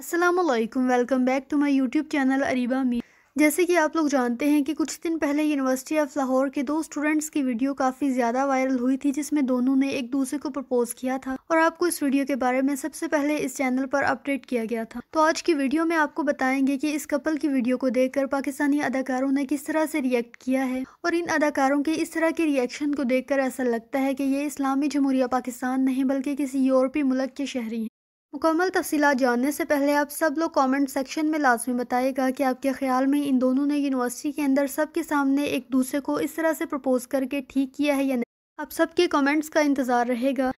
Aslam welcome back to my YouTube channel Areeba मी जैसे कि आप लोग जानते हैं कि कुछ दिन पहले यूनिवर्सिटी ऑफ लाहौर के दो स्टूडेंट्स की वीडियो काफ़ी ज़्यादा वायरल हुई थी जिसमें दोनों ने एक दूसरे को प्रपोज़ किया था और आपको इस वीडियो के बारे में सबसे पहले इस चैनल पर अपडेट किया गया था तो आज की वीडियो में आपको बताएंगे कि इस कपल की वीडियो को देख पाकिस्तानी अदाकारों ने किस तरह से रिएक्ट किया है और इन अदाकारों के इस तरह के रिएक्शन को देख ऐसा लगता है कि ये इस्लामी जमहूरिया पाकिस्तान नहीं बल्कि किसी यूरोपीय मुल्क के शहरी हैं मुकम्मल तफसी जानने से पहले आप सब लोग कमेंट सेक्शन में लाजमी बताएगा कि आपके ख्याल में इन दोनों ने यूनिवर्सिटी के अंदर सबके सामने एक दूसरे को इस तरह से प्रपोज करके ठीक किया है या नहीं आप सबके कमेंट्स का इंतज़ार रहेगा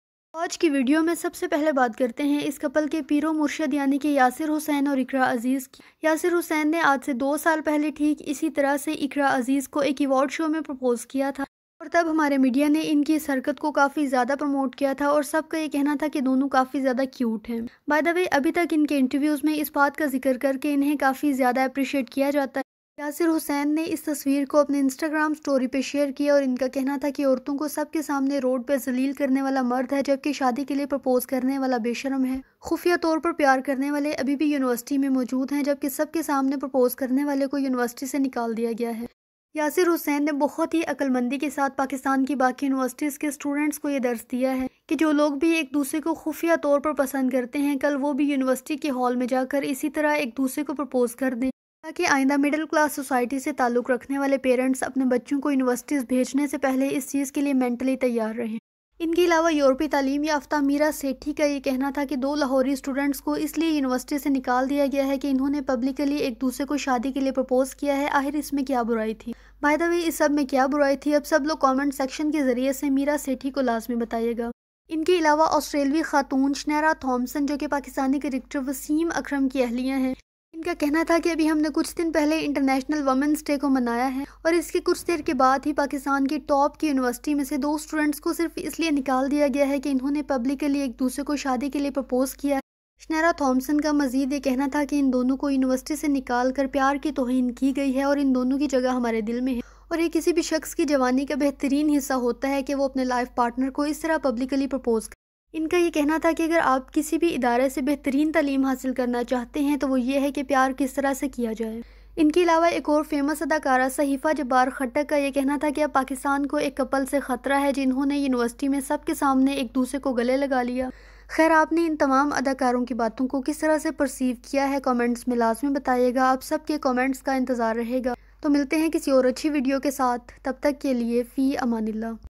आज की वीडियो में सबसे पहले बात करते हैं इस कपल के पीरो मुर्शद यानी कि यासिर हुसैन और इकरा अजीज़ की यासिर हुसैन ने आज से दो साल पहले ठीक इसी तरह से इकरा अजीज़ को एक अवार्ड शो में प्रपोज़ किया था और तब हमारे मीडिया ने इनकी इस हरकत को काफ़ी ज़्यादा प्रमोट किया था और सबका ये कहना था कि दोनों काफ़ी ज़्यादा क्यूट हैं बाय द वे अभी तक इनके इंटरव्यूज़ में इस बात का जिक्र करके इन्हें काफ़ी ज़्यादा अप्रिशिएट किया जाता है यासिर हुसैन ने इस तस्वीर को अपने इंस्टाग्राम स्टोरी पे शेयर किया और इनका कहना था कि औरतों को सबके सामने रोड पे जलील करने वाला मर्द है जबकि शादी के लिए प्रपोज करने वाला बेशरम है खुफिया तौर पर प्यार करने वाले अभी भी यूनिवर्सिटी में मौजूद हैं जबकि सबके सामने प्रपोज करने वाले को यूनिवर्सिटी से निकाल दिया गया है यासिर हुसैन ने बहुत ही अक्लमंदी के साथ पाकिस्तान की बाकी यूनिवर्सिटीज़ के स्टूडेंट्स को ये दर्ज दिया है कि जो लोग भी एक दूसरे को खुफिया तौर पर पसंद करते हैं कल वो भी यूनिवर्सिटी के हॉल में जाकर इसी तरह एक दूसरे को प्रपोज़ कर दें ताकि आइंदा मिडिल क्लास सोसाइटी से ताल्लुक़ रखने वाले पेरेंट्स अपने बच्चों को यूनिवर्सिटीज़ भेजने से पहले इस चीज़ के लिए मेंटली तैयार रहें इनके अलावा यूरोपी तालीम याफ्ता मीरा सेठी का ये कहना था कि दो लाहौरी स्टूडेंट्स को इसलिए यूनिवर्सिटी से निकाल दिया गया है कि इन्होंने पब्लिकली एक दूसरे को शादी के लिए प्रपोज़ किया है आखिर इसमें क्या बुराई थी बाय द वे इस सब में क्या बुराई थी अब सब लोग कमेंट सेक्शन के ज़रिए से मीरा सेठी को लाजमी बताइएगा इनके अलावा ऑस्ट्रेलवी खातून शनैरा थॉमसन जो कि पाकिस्तानी करेक्टर वसीम अक्रम की अहलियाँ हैं इनका कहना था कि अभी हमने कुछ दिन पहले इंटरनेशनल वमेंस डे को मनाया है और इसके कुछ देर के बाद ही पाकिस्तान की टॉप की यूनिवर्सिटी में से दो स्टूडेंट्स को सिर्फ इसलिए निकाल दिया गया है कि इन्होंने पब्लिकली एक दूसरे को शादी के लिए प्रपोज़ किया शनरा थॉमसन का मजीद ये कहना था कि इन दोनों को यूनिवर्सिटी से निकाल कर प्यार की तोहन की गई है और इन दोनों की जगह हमारे दिल में है और ये किसी भी शख्स की जवानी का बेहतरीन हिस्सा होता है कि वो अपने लाइफ पार्टनर को इस तरह पब्लिकली प्रपोज कर इनका ये कहना था कि अगर आप किसी भी इदारे से बेहतरीन तलीम हासिल करना चाहते हैं तो वो ये है कि प्यार किस तरह से किया जाए इनके अलावा एक और फेमस अदाकारा सहीफ़ा जब्बार खट्टक का ये कहना था कि अब पाकिस्तान को एक कपल से ख़तरा है जिन्होंने यूनिवर्सिटी में सबके सामने एक दूसरे को गले लगा लिया खैर आपने इन तमाम अदाकारों की बातों को किस तरह से परसीव किया है कमेंट्स में लाजमी बताइएगा आप सबके कमेंट्स का इंतज़ार रहेगा तो मिलते हैं किसी और अच्छी वीडियो के साथ तब तक के लिए फ़ी अमानिल्ला